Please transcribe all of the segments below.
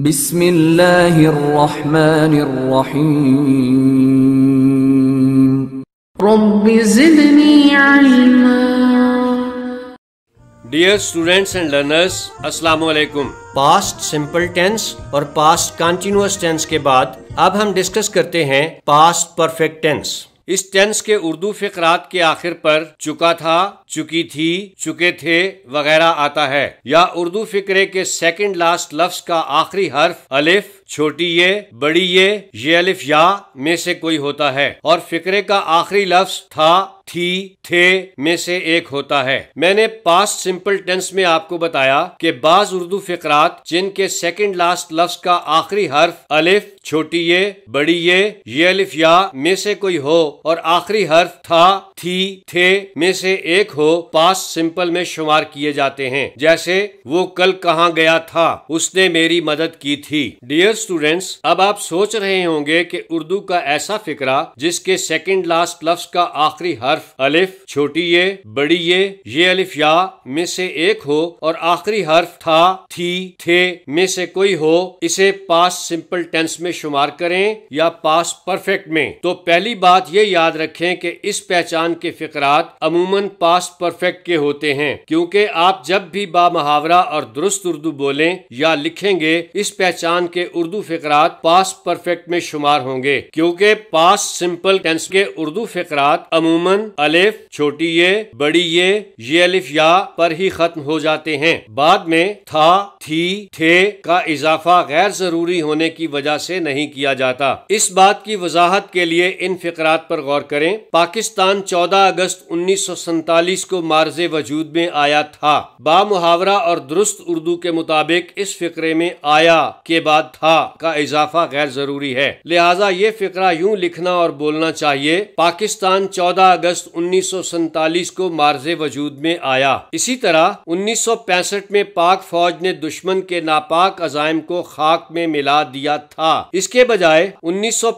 बिस्मिल्लाहिर्रहमानिर्रहीम students and learners learners, Assalamu past simple tense और past continuous tense के बाद अब हम डिस्कस करते हैं पास्ट परफेक्ट टेंस इस टेंस के उर्दू फिकरात के आखिर पर चुका था चुकी थी चुके थे वगैरह आता है या उर्दू फिक्रे के सेकंड लास्ट लफ्ज का आखिरी हर्फ अलिफ छोटी ये बड़ी ये ये अलिफ या में से कोई होता है और फिक्रे का आखिरी लफ्ज था थी थे में से एक होता है मैंने पास्ट सिंपल टेंस में आपको बताया कि बाज उर्दू फिकरात जिनके सेकंड लास्ट लफ्ज का आखिरी हर्फ अलिफ छोटी ये बड़ी ये ये अलिफ या में से कोई हो और आखिरी हर्फ था थी थे में से एक हो पास सिंपल में शुमार किए जाते हैं जैसे वो कल कहाँ गया था उसने मेरी मदद की थी डियर स्टूडेंट्स अब आप सोच रहे होंगे कि उर्दू का ऐसा फिकरा जिसके सेकंड लास्ट लफ्ज का आखिरी हर्फ अलिफ छोटी ये बड़ी ये ये अलिफ या में से एक हो और आखिरी हर्फ था थी थे में से कोई हो इसे पास सिंपल टेंस में शुमार करें या पास परफेक्ट में तो पहली बात ये याद रखें कि इस पहचान के फिकरात अमूमन पास परफेक्ट के होते हैं क्योंकि आप जब भी बा मुहावरा और दुरुस्त उर्दू बोलें या लिखेंगे इस पहचान के उर्दू उर्दू फकर पास परफेक्ट में शुमार होंगे क्योंकि पास सिंपल टेंस के उर्दू फिकरात अमूमन अलिफ छोटी ये बड़ी ये ये अलिफ या पर ही खत्म हो जाते हैं बाद में था थी थे का इजाफा गैर जरूरी होने की वजह से नहीं किया जाता इस बात की वजाहत के लिए इन फकर पर गौर करें पाकिस्तान 14 अगस्त उन्नीस को मार्ज वजूद में आया था मुहावरा और दुरुस्त उर्दू के मुताबिक इस फकरे में आया के बाद था का इजाफा गैर जरूरी है लिहाजा ये फिक्रा यूं लिखना और बोलना चाहिए पाकिस्तान 14 अगस्त उन्नीस को मार्ज वजूद में आया इसी तरह पैंसठ में पाक फौज ने दुश्मन के नापाक अजायम को खाक में मिला दिया था इसके बजाय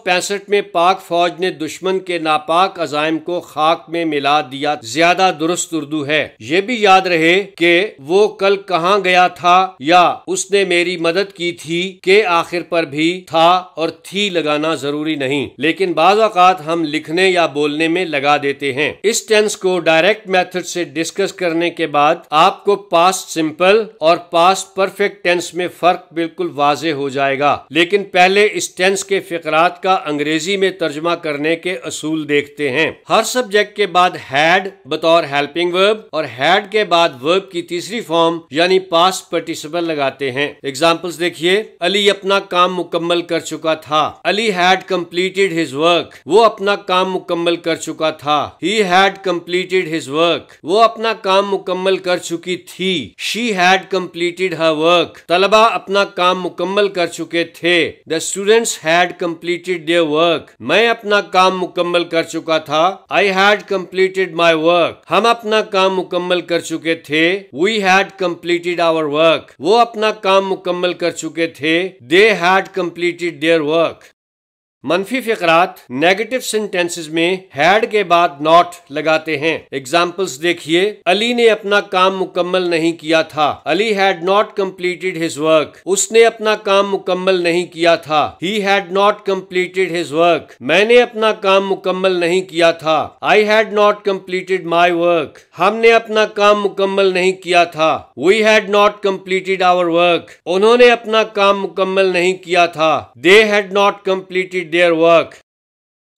पैंसठ में पाक फौज ने दुश्मन के नापाक अजायम को खाक में मिला दिया ज्यादा दुरुस्त उर्दू है ये भी याद रहे कि वो कल कहाँ गया था या उसने मेरी मदद की थी के आखिर पर भी था और थी लगाना जरूरी नहीं लेकिन बाज अवत हम लिखने या बोलने में लगा देते हैं इस टेंस को डायरेक्ट मेथड से डिस्कस करने के बाद आपको पास्ट सिंपल और पास्ट परफेक्ट टेंस में फर्क बिल्कुल वाजे हो जाएगा लेकिन पहले इस टेंस के फिकरात का अंग्रेजी में तर्जमा करने के असूल देखते हैं हर सब्जेक्ट के बाद हैड बतौर हेल्पिंग वर्ब और हैड के बाद वर्ब की तीसरी फॉर्म यानी पास्ट पार्टिसिपल लगाते हैं एग्जाम्पल्स देखिए अली अपना अपना काम मुकम्मल कर चुका था Ali had completed his work वो अपना काम मुकम्मल कर चुका था he had completed his work वो अपना काम मुकम्मल कर चुकी थी she had completed her work तलबा अपना काम मुकम्मल कर चुके थे the students had completed their work मैं अपना काम मुकम्मल कर चुका था I had completed my work हम अपना काम मुकम्मल कर चुके थे we had completed our work वो अपना काम मुकम्मल कर चुके थे दे They had completed their work. मनफी फकरात नेगेटिव सेंटेंसेस में हैड के बाद नॉट लगाते हैं एग्जाम्पल्स देखिए अली ने अपना काम मुकम्मल नहीं किया था Ali had not completed his work उसने अपना काम मुकम्मल नहीं किया था he had not completed his work मैंने अपना काम मुकम्मल नहीं किया था I had not completed my work हमने अपना काम मुकम्मल नहीं किया था we had not completed our work उन्होंने अपना काम मुकम्मल नहीं किया था they had not completed their work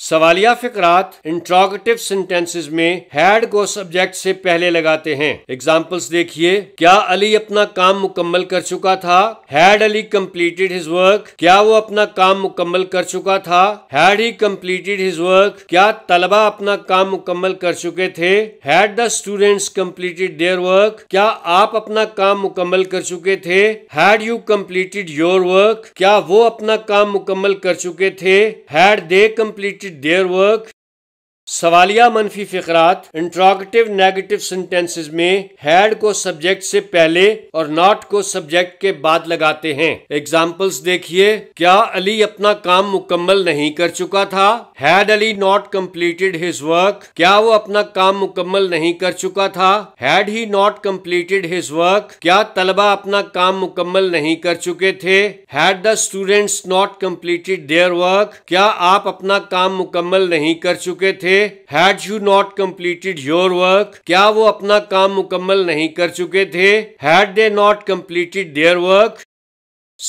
सवालिया फिकरात इंट्रोगेटिव सेंटेंसेस में हैड को सब्जेक्ट से पहले लगाते हैं एग्जांपल्स देखिए क्या अली अपना काम मुकम्मल कर चुका था had Ali completed his work क्या वो अपना काम मुकम्मल कर चुका था had he completed his work क्या तलबा अपना काम मुकम्मल कर चुके थे had the students completed their work क्या आप अपना काम मुकम्मल कर चुके थे had you completed your work क्या वो अपना काम मुकम्मल कर चुके थे had they completed their work सवालिया मनफी फकर इंट्रोगेटिव नेगेटिव सेंटेंसेस में हैड को सब्जेक्ट से पहले और नॉट को सब्जेक्ट के बाद लगाते हैं एग्जाम्पल्स देखिए क्या अली अपना काम मुकम्मल नहीं कर चुका था had Ali not completed his work क्या वो अपना काम मुकम्मल नहीं कर चुका था had he not completed his work क्या तलबा अपना काम मुकम्मल नहीं कर चुके थे had the students not completed their work क्या आप अपना काम मुकम्मल नहीं कर चुके थे had you not completed your work क्या वो अपना काम मुकम्मल नहीं कर चुके थे had they not completed their work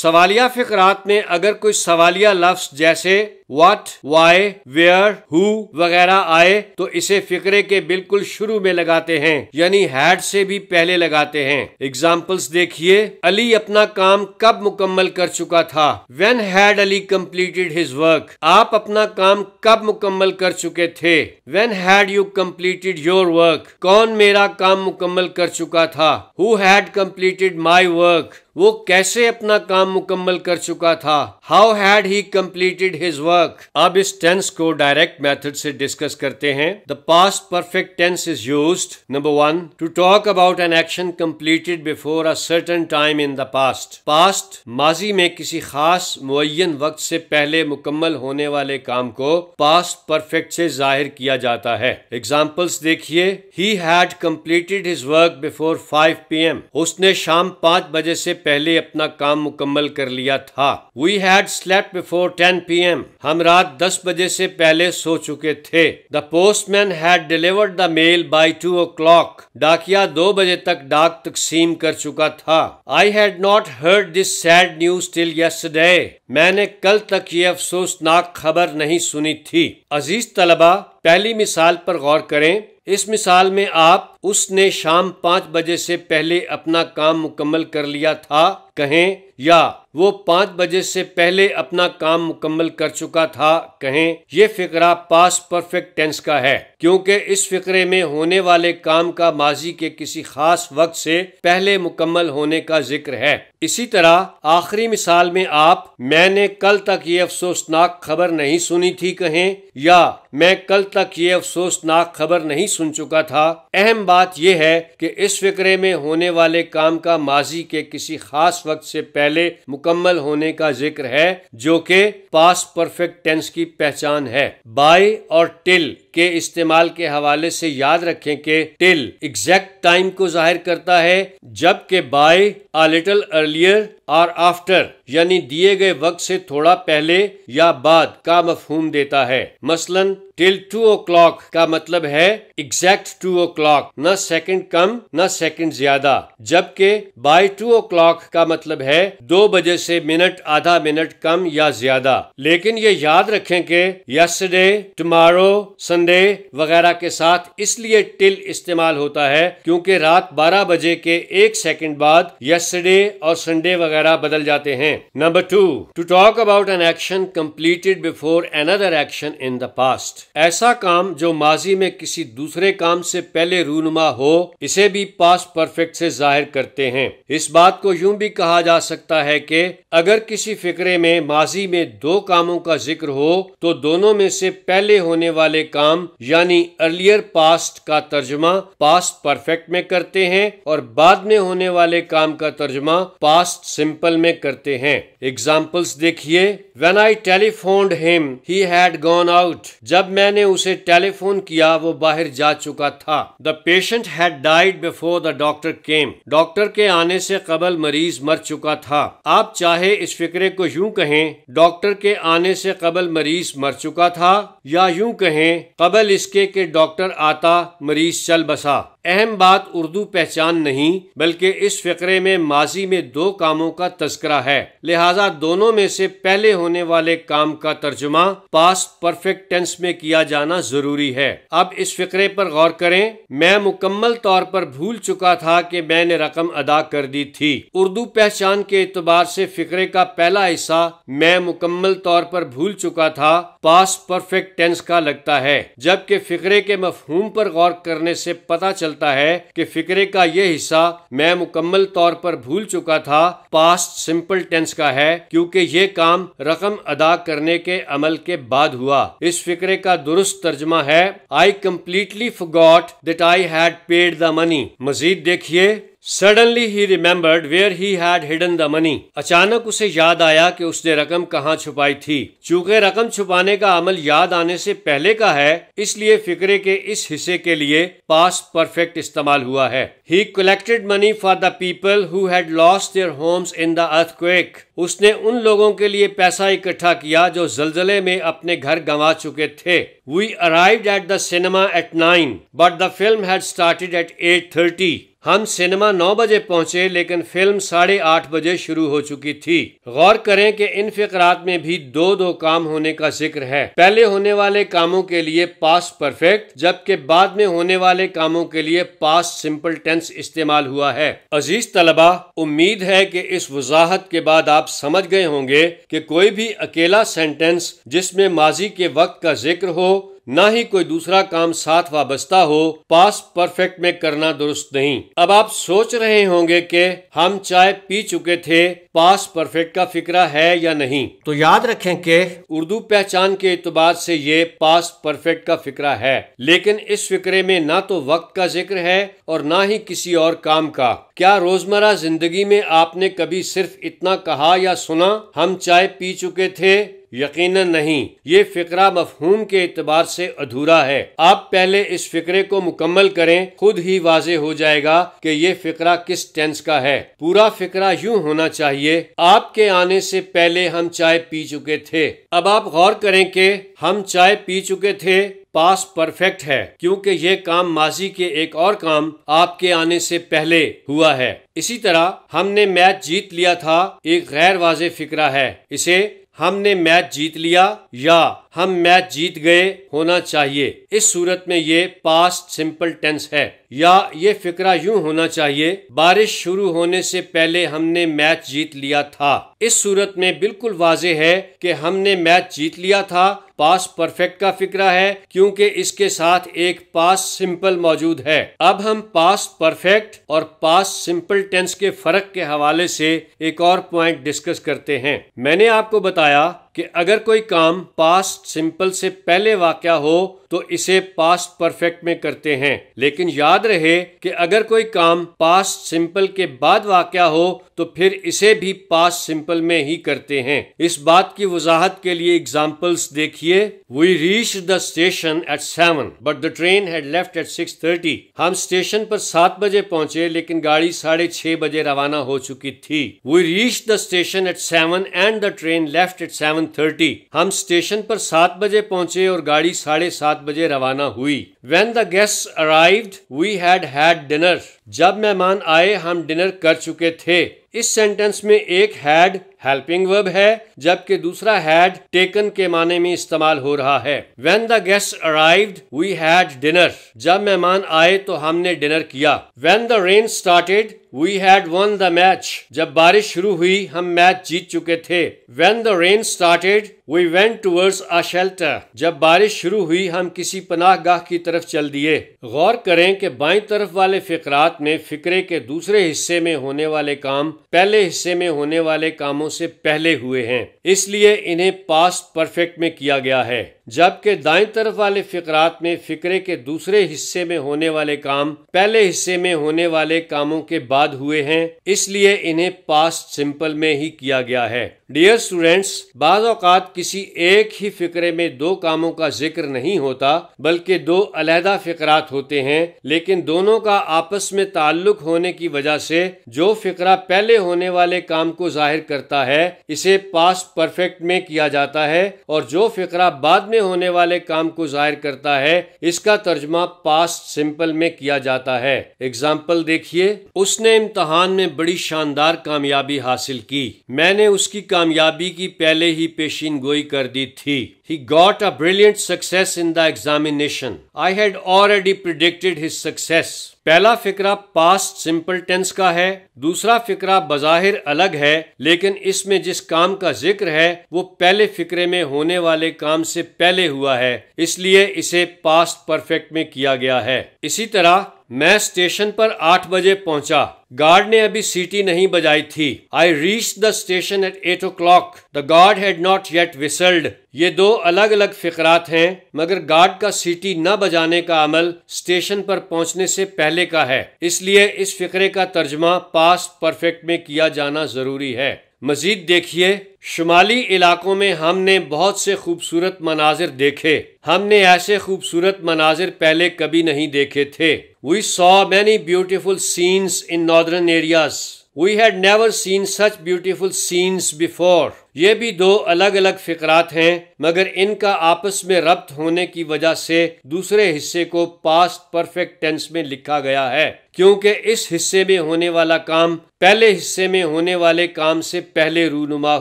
सवालिया फिकरात में अगर कोई सवालिया लफ्स जैसे वट वाई वेयर हु वगैरह आए तो इसे फिक्रे के बिल्कुल शुरू में लगाते हैं यानी हैड से भी पहले लगाते हैं एग्जाम्पल्स देखिए अली अपना काम कब मुकम्मल कर चुका था when had Ali completed his work आप अपना काम कब मुकम्मल कर चुके थे when had you completed your work कौन मेरा काम मुकम्मल कर चुका था who had completed my work वो कैसे अपना काम मुकम्मल कर चुका था how had he completed his work work अब इस टेंस को डायरेक्ट मेथड से डिस्कस करते हैं the past perfect tense is use number one to talk about an action completed before a certain time in the past past माजी में किसी खास मुन वक्त से पहले मुकम्मल होने वाले काम को पास्ट परफेक्ट से जाहिर किया जाता है एग्जाम्पल्स देखिए he had completed his work before five P M उसने शाम पाँच बजे से पहले अपना काम मुकम्मल कर लिया था we had slept before ten P M हम रात 10 बजे से पहले सो चुके थे the postman had delivered the mail by two o'clock डाकिया दो बजे तक डाक तकसीम कर चुका था I had not heard this sad news till yesterday मैंने कल तक ये अफसोसनाक खबर नहीं सुनी थी अजीज तलबा पहली मिसाल पर गौर करें इस मिसाल में आप उसने शाम पाँच बजे से पहले अपना काम मुकम्मल कर लिया था कहें या वो पाँच बजे से पहले अपना काम मुकम्मल कर चुका था कहें ये फिक्रा पास परफेक्ट टेंस का है क्योंकि इस फिक्रे में होने वाले काम का माजी के किसी खास वक्त से पहले मुकम्मल होने का जिक्र है इसी तरह आखिरी मिसाल में आप मैंने कल तक ये अफसोसनाक खबर नहीं सुनी थी कहें या मैं कल तक ये अफसोसनाक खबर नहीं सुन चुका था अहम बात यह है कि इस फिक्रे में होने वाले काम का माजी के किसी खास वक्त से पहले मुकम्मल होने का जिक्र है जो कि पास परफेक्ट टेंस की पहचान है बाय और टिल के इस्तेमाल के हवाले से याद रखें कि टिल एग्जैक्ट टाइम को जाहिर करता है जबकि बाय आ लिटल अर्लियर और आफ्टर यानी दिए गए वक्त से थोड़ा पहले या बाद का मफहूम देता है मसलन टिल टू ओ क्लॉक का मतलब है एग्जैक्ट टू ओ क्लॉक न सेकंड कम न सेकंड ज्यादा जबकि बाय टू ओ क्लॉक का मतलब है दो बजे से मिनट आधा मिनट कम या ज्यादा लेकिन ये याद रखें कि यस्टरडे टुमारो संडे वगैरह के साथ इसलिए टिल इस्तेमाल होता है क्योंकि रात 12 बजे के एक सेकंड बाद यस्टरडे और संडे वगैरह बदल जाते हैं number two to talk about an action completed before another action in the past ऐसा काम जो माजी में किसी दूसरे काम से पहले रूनमा हो इसे भी पास परफेक्ट से जाहिर करते हैं इस बात को यूं भी कहा जा सकता है कि अगर किसी फिक्रे में माजी में दो कामों का जिक्र हो तो दोनों में से पहले होने वाले काम यानी अर्लियर पास्ट का तर्जमा पास्ट परफेक्ट में करते हैं और बाद में होने वाले काम का तर्जमा पास्ट सिंपल में करते हैं एग्जाम्पल्स देखिए when I telephoned him he had gone out जब मैंने उसे टेलीफोन किया वो बाहर जा चुका था the patient had died before the doctor came doctor के आने से कबल मरीज मर चुका था आप चाहे इस फिक्रे को यूं कहें डॉक्टर के आने से कबल मरीज मर चुका था या यूं कहें कबल इसके के डॉक्टर आता मरीज चल बसा अहम बात उर्दू पहचान नहीं बल्कि इस फकरे में माजी में दो कामों का तस्करा है लिहाजा दोनों में से पहले होने वाले काम का तर्जुमा पास परफेक्ट टेंस में किया जाना जरूरी है अब इस फकरे पर गौर करें मैं मुकम्मल तौर पर भूल चुका था कि मैंने रकम अदा कर दी थी उर्दू पहचान के एतबार से फकरे का पहला हिस्सा मैं मुकम्मल तौर पर भूल चुका था पास परफेक्ट टेंस का लगता है जबकि फकरे के मफहूम पर गौर करने से पता चलता चलता है कि फिक्रे का ये हिस्सा मैं मुकम्मल तौर पर भूल चुका था पास्ट सिंपल टेंस का है क्योंकि ये काम रकम अदा करने के अमल के बाद हुआ इस फिक्रे का दुरुस्त तर्जमा है I completely forgot that I had paid the money मजीद देखिए suddenly he remembered where he had hidden the money अचानक उसे याद आया कि उसने रकम कहाँ छुपाई थी चूंकि रकम छुपाने का अमल याद आने से पहले का है इसलिए फिक्रे के इस हिस्से के लिए पास परफेक्ट इस्तेमाल हुआ है he collected money for the people who had lost their homes in the quake उसने उन लोगों के लिए पैसा इकट्ठा किया जो जलजले में अपने घर गंवा चुके थे we arrive at the cinema at nine but the film had started at eight thirty हम सिनेमा नौ बजे पहुंचे लेकिन फिल्म साढ़े आठ बजे शुरू हो चुकी थी गौर करें कि इन फिक्रात में भी दो दो काम होने का जिक्र है पहले होने वाले कामों के लिए पास परफेक्ट जबकि बाद में होने वाले कामों के लिए पास सिंपल टेंस इस्तेमाल हुआ है अजीज तलबा उम्मीद है कि इस वजाहत के बाद आप समझ गए होंगे कि कोई भी अकेला सेंटेंस जिसमें माजी के वक्त का जिक्र हो ना ही कोई दूसरा काम साथ वाबस्ता हो पास परफेक्ट में करना दुरुस्त नहीं अब आप सोच रहे होंगे कि हम चाय पी चुके थे पास परफेक्ट का फिक्रा है या नहीं तो याद रखें कि उर्दू पहचान के इतबार से ये पास परफेक्ट का फिक्रा है लेकिन इस फिक्रे में ना तो वक्त का जिक्र है और ना ही किसी और काम का क्या रोजमर्रा जिंदगी में आपने कभी सिर्फ इतना कहा या सुना हम चाय पी चुके थे यकीन नहीं ये फिक्रा मफहूम के अतबार से अधूरा है आप पहले इस फिक्रे को मुकम्मल करें खुद ही वाजे हो जाएगा कि ये फिक्रा किस टेंस का है पूरा फिक्रा यूं होना चाहिए आपके आने से पहले हम चाय पी चुके थे अब आप गौर करें कि हम चाय पी चुके थे पास परफेक्ट है क्योंकि ये काम माजी के एक और काम आपके आने से पहले हुआ है इसी तरह हमने मैच जीत लिया था एक गैर वाज फिक्रा है इसे हमने मैच जीत लिया या हम मैच जीत गए होना चाहिए इस सूरत में ये पास्ट सिंपल टेंस है या ये फिक्रा यूं होना चाहिए बारिश शुरू होने से पहले हमने मैच जीत लिया था इस सूरत में बिल्कुल वाजे है कि हमने मैच जीत लिया था पास परफेक्ट का फिक्रा है क्योंकि इसके साथ एक पास सिंपल मौजूद है अब हम पास परफेक्ट और पास सिंपल टेंस के फर्क के हवाले से एक और पॉइंट डिस्कस करते हैं मैंने आपको बताया कि अगर कोई काम पास्ट सिंपल से पहले वाक़ हो तो इसे पास्ट परफेक्ट में करते हैं लेकिन याद रहे कि अगर कोई काम पास्ट सिंपल के बाद वाक़ हो तो फिर इसे भी पास्ट सिंपल में ही करते हैं इस बात की वजाहत के लिए एग्जाम्पल्स देखिए we reach the station at seven but the train had left at six thirty हम स्टेशन पर सात बजे पहुंचे लेकिन गाड़ी साढ़े छह बजे रवाना हो चुकी थी we reach the station at seven and the train left at seven thirty हम स्टेशन पर सात बजे पहुंचे और गाड़ी साढ़े सात सात बजे रवाना हुई when the guest arrived we had had dinner जब मेहमान आए हम डिनर कर चुके थे इस सेंटेंस में एक हैड हेल्पिंग वर्ब है जबकि दूसरा हैड टेकन के माने में इस्तेमाल हो रहा है when the guest arrived we had dinner जब मेहमान आए तो हमने डिनर किया when the rain started we had won the match जब बारिश शुरू हुई हम मैच जीत चुके थे when the rain started we went towards a shelter जब बारिश शुरू हुई हम किसी पनाह गाह की तरफ तरफ चल दिए गौर करें कि बाई तरफ वाले फिकरात में फिक्रे के दूसरे हिस्से में होने वाले काम पहले हिस्से में होने वाले कामों से पहले हुए हैं इसलिए इन्हें पास्ट परफेक्ट में किया गया है जबकि दाएं तरफ वाले फ़िकरात में फ़िक्रे के दूसरे हिस्से में होने वाले काम पहले हिस्से में होने वाले कामों के बाद हुए हैं इसलिए इन्हें पास सिंपल में ही किया गया है डियर स्टूडेंट्स बाज औकात किसी एक ही फ़िक्रे में दो कामों का जिक्र नहीं होता बल्कि दो अलहदा फ़िकरात होते हैं लेकिन दोनों का आपस में ताल्लुक होने की वजह से जो फ़िक्रा पहले होने वाले काम को जाहिर करता है इसे पास्ट परफेक्ट में किया जाता है और जो फ़िक्रा बाद में में होने वाले काम को जाहिर करता है इसका तर्जमा पास्ट सिंपल में किया जाता है एग्जाम्पल देखिए उसने इम्तहान में बड़ी शानदार कामयाबी हासिल की मैंने उसकी कामयाबी की पहले ही पेशीन गोई कर दी थी He got a brilliant success in the examination. I had already predicted his success. पहला फिक्रा पास्ट सिंपल टेंस का है दूसरा फिक्रा बज़ाहिर अलग है लेकिन इसमें जिस काम का जिक्र है वो पहले फिक्रे में होने वाले काम से पहले हुआ है इसलिए इसे पास्ट परफेक्ट में किया गया है इसी तरह मैं स्टेशन पर आठ बजे पहुंचा गार्ड ने अभी सीटी नहीं बजाई थी I reach the station at eight o'clock the guard had not yet whistled ये दो अलग अलग फिकरात हैं मगर गार्ड का सीटी न बजाने का अमल स्टेशन पर पहुंचने से पहले का है इसलिए इस फिक्रे का तर्जमा पास परफेक्ट में किया जाना जरूरी है मज़ीद देखिए शुमाली इलाकों में हमने बहुत से खूबसूरत मनाजिर देखे हमने ऐसे खूबसूरत मनाजिर पहले कभी नहीं देखे थे we saw many beautiful scenes in northern areas we had never seen such beautiful scenes before ये भी दो अलग अलग फिकरात हैं मगर इनका आपस में रब्त होने की वजह से दूसरे हिस्से को पास्ट परफेक्ट टेंस में लिखा गया है क्योंकि इस हिस्से में होने वाला काम पहले हिस्से में होने वाले काम से पहले रूनुमा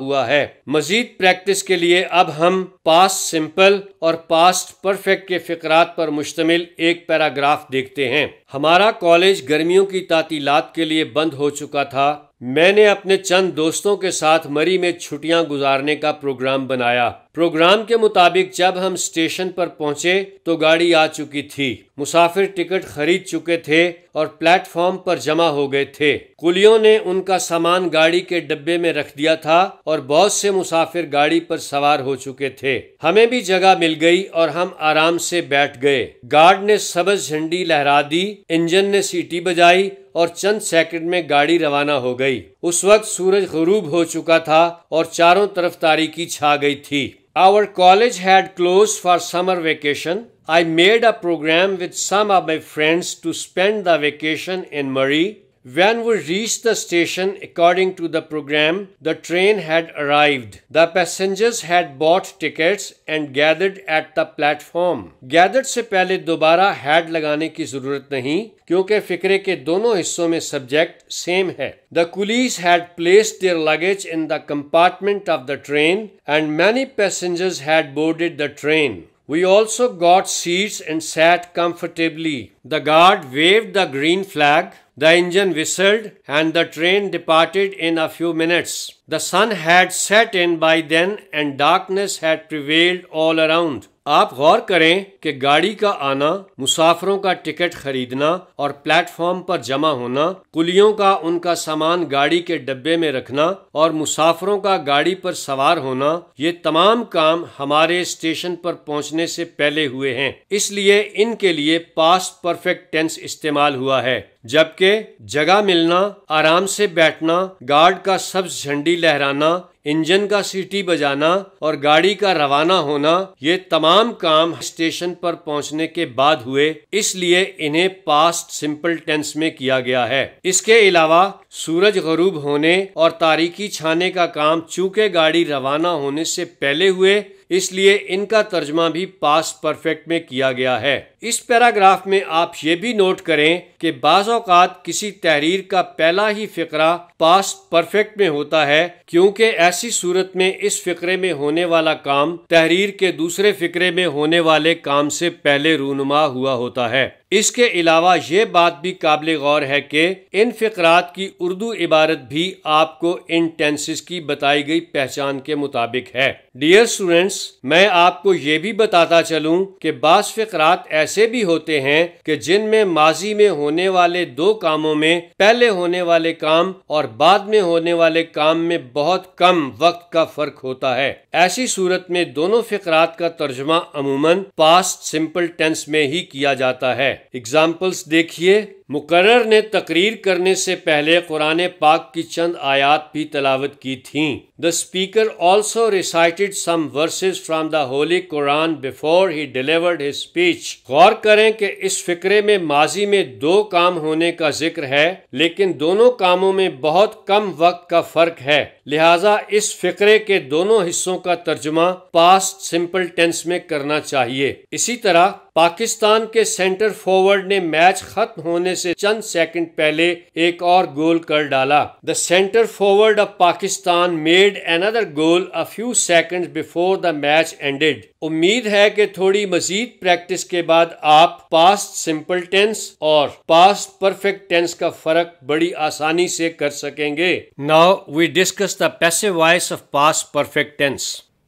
हुआ है मजीद प्रैक्टिस के लिए अब हम पास्ट सिंपल और पास्ट परफेक्ट के फिकरात पर मुश्तमिल एक पैराग्राफ देखते हैं हमारा कॉलेज गर्मियों की तातीलात के लिए बंद हो चुका था मैंने अपने चंद दोस्तों के साथ मरी में छुट्टियां गुजारने का प्रोग्राम बनाया प्रोग्राम के मुताबिक जब हम स्टेशन पर पहुंचे तो गाड़ी आ चुकी थी मुसाफिर टिकट खरीद चुके थे और प्लेटफॉर्म पर जमा हो गए थे कुलियों ने उनका सामान गाड़ी के डब्बे में रख दिया था और बहुत से मुसाफिर गाड़ी पर सवार हो चुके थे हमें भी जगह मिल गई और हम आराम से बैठ गए गार्ड ने सबज झंडी लहरा दी इंजन ने सीटी बजाई और चंद सेकंड में गाड़ी रवाना हो गई उस वक्त सूरज गरूब हो चुका था और चारों तरफ तारीकी छा गई थी Our college had closed for summer vacation. I made a program with some of my friends to spend the vacation in Marie when we reached the station, according to the program, the train had arrived. The passengers had bought tickets and gathered at the platform. Gathered se pehle dobara had lagane ki zarurat nahi, kyunki fikre ke dono hisson mein subject same hai. The coolies had placed their luggage in the compartment of the train and many passengers had boarded the train. We also got seats and sat comfortably. The guard waved the green flag. The engine whistled and the train departed in a few minutes. The sun had set in by then and darkness had prevailed all around. आप गौर करें कि गाड़ी का आना मुसाफरों का ticket खरीदना और platform पर जमा होना कुलियों का उनका सामान गाड़ी के डब्बे में रखना और मुसाफरों का गाड़ी पर सवार होना ये तमाम काम हमारे स्टेशन पर पहुंचने से पहले हुए हैं इसलिए इनके लिए पास्ट परफेक्ट टेंस इस्तेमाल हुआ है जबकि जगह मिलना आराम से बैठना गार्ड का सब्ज झंडी लहराना इंजन का सीटी बजाना और गाड़ी का रवाना होना ये तमाम काम स्टेशन पर पहुंचने के बाद हुए इसलिए इन्हें पास्ट सिंपल टेंस में किया गया है इसके अलावा सूरज गरूब होने और तारीखी छाने का काम चूंकि गाड़ी रवाना होने से पहले हुए इसलिए इनका तर्जमा भी पास्ट परफेक्ट में किया गया है इस पैराग्राफ में आप ये भी नोट करें कि बाज़ात किसी तहरीर का पहला ही फकर पास परफेक्ट में होता है क्योंकि ऐसी सूरत में इस फकरे में होने वाला काम तहरीर के दूसरे फकरे में होने वाले काम से पहले रूनुमा हुआ होता है इसके अलावा ये बात भी काबिल गौर है कि इन फकर की उर्दू इबारत भी आपको इन टेंसिस की बताई गई पहचान के मुताबिक है डियर स्टूडेंट्स मैं आपको ये भी बताता चलूँ कि बास फ़िक्रात ऐसे ऐसे भी होते हैं कि जिनमें माजी में होने वाले दो कामों में पहले होने वाले काम और बाद में होने वाले काम में बहुत कम वक्त का फर्क होता है ऐसी सूरत में दोनों फिकरात का तर्जमा अमूमन पास्ट सिंपल टेंस में ही किया जाता है एग्जाम्पल्स देखिए मुकर्र ने तकरीर करने से पहले कुरान पाक की चंद आयात भी तलावत की थी the speaker also recited some verses from the holy Quran before he delivered his speech गौर करें कि इस फिक्रे में माजी में दो काम होने का जिक्र है लेकिन दोनों कामों में बहुत कम वक्त का फर्क है लिहाजा इस फिक्रे के दोनों हिस्सों का तर्जमा पास्ट सिंपल टेंस में करना चाहिए इसी तरह पाकिस्तान के सेंटर फॉरवर्ड ने मैच खत्म होने से चंद सेकंड पहले एक और गोल कर डाला the centre forward of Pakistan made another goal a few seconds before the match ended उम्मीद है कि थोड़ी मजीद प्रैक्टिस के बाद आप पास्ट सिंपल टेंस और पास्ट परफेक्ट टेंस का फर्क बड़ी आसानी से कर सकेंगे now we discuss practice the passive voice of past perfect tense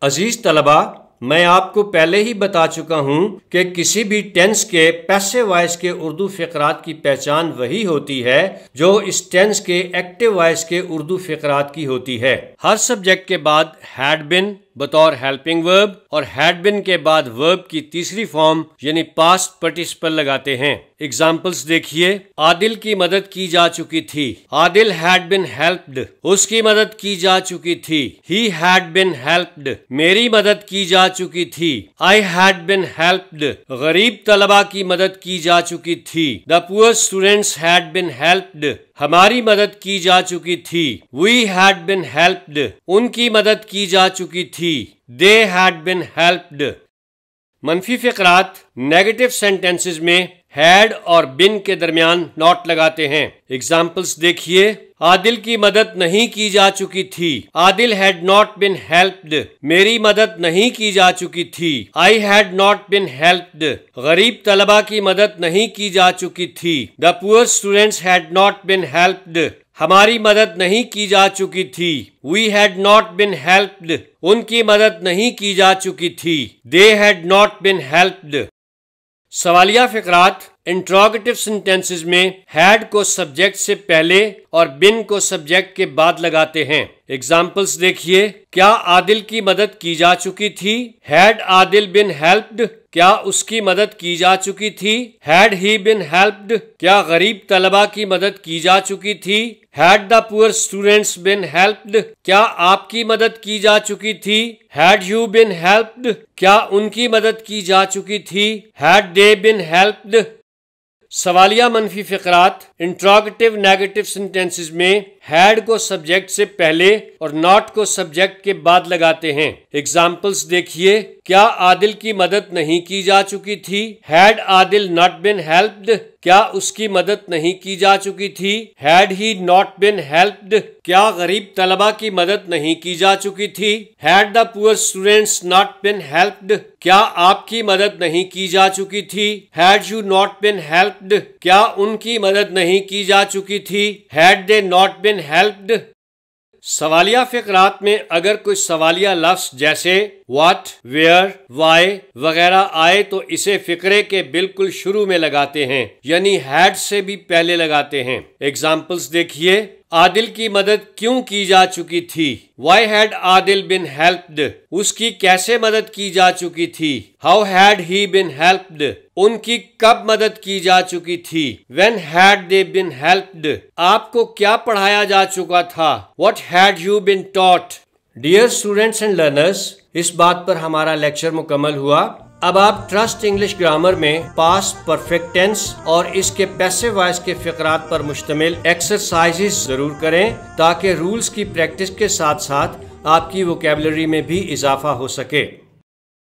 अजीज तलबा मैं आपको पहले ही बता चुका हूँ कि किसी भी टेंस के पैसे वॉइस के उर्दू फ़करात की पहचान वही होती है जो इस टेंस के एक्टिव वॉइस के उर्दू फ़करात की होती है हर सब्जेक्ट के बाद हैड बिन बतौर हेल्पिंग वर्ब और हैड बिन के बाद वर्ब की तीसरी फॉर्म यानी पास्ट पर्टिसिपल लगाते हैं एग्जाम्पल्स देखिए आदिल की मदद की जा चुकी थी आदिल हैड बिन हेल्प्ड उसकी मदद की जा चुकी थी ही हैड बिन हेल्प्ड मेरी मदद की जा चुकी थी आई हैड बिन हेल्प्ड गरीब तलबा की मदद की जा चुकी थी the poor students had been helped हमारी मदद की जा चुकी थी वी हैड बिन हेल्प्ड उनकी मदद की जा चुकी थी दे हैड बिन हेल्प्ड मनफी फकर नेगेटिव सेंटेंसेस में हैड और बिन के दरमियान नॉट लगाते हैं एग्जाम्पल्स देखिए आदिल की मदद नहीं की जा चुकी थी Adil had not been helped मेरी मदद नहीं की जा चुकी थी I had not been helped गरीब तलबा की मदद नहीं की जा चुकी थी the poor students had not been helped हमारी मदद नहीं की जा चुकी थी we had not been helped उनकी मदद नहीं की जा चुकी थी they had not been helped सवालिया फ़करात इंट्रोगेटिव सेंटेंसेस में हैड को सब्जेक्ट से पहले और बिन को सब्जेक्ट के बाद लगाते हैं एग्जाम्पल्स देखिए क्या आदिल की मदद की जा चुकी थी हैड आदिल बिन हेल्प्ड क्या उसकी मदद की जा चुकी थी हैड ही बिन हेल्प्ड क्या गरीब तलबा की मदद की जा चुकी थी had the poor students been helped क्या आपकी मदद की जा चुकी थी हैड यू बिन हेल्प्ड क्या उनकी मदद की जा चुकी थी हैड दे बिन हेल्प्ड सवालिया मनफी फ़करात इंट्रागटिव नेगेटिव सेंटेंसेस में हैड को सब्जेक्ट से पहले और नॉट को सब्जेक्ट के बाद लगाते हैं एग्जाम्पल्स देखिए क्या आदिल की मदद नहीं की जा चुकी थी had Adil not been helped क्या उसकी मदद नहीं की जा चुकी थी had he not been helped क्या गरीब तलबा की मदद नहीं की जा चुकी थी had the poor students not been helped क्या आपकी मदद नहीं की जा चुकी थी had you not been helped क्या उनकी मदद नहीं की जा चुकी थी had they not been been helped सवालिया फ़िकरात में अगर कोई सवालिया लफ्स जैसे वाट वेयर वाई वगैरह आए तो इसे फिक्रे के बिल्कुल शुरू में लगाते हैं यानी हैड से भी पहले लगाते हैं एग्जाम्पल्स देखिए आदिल की मदद क्यों की जा चुकी थी why had Adil been helped उसकी कैसे मदद की जा चुकी थी how had he been helped उनकी कब मदद की जा चुकी थी when had they been helped आपको क्या पढ़ाया जा चुका था what had you been taught dear students and learners इस बात पर हमारा लेक्चर मुकम्मल हुआ अब आप ट्रस्ट इंग्लिश ग्रामर में पास परफेक्ट टेंस और इसके पैसे वाइज के फकरात पर मुश्तमिल एक्सरसाइजेस जरूर करें ताकि रूल्स की प्रैक्टिस के साथ साथ आपकी वोकेबलरी में भी इजाफा हो सके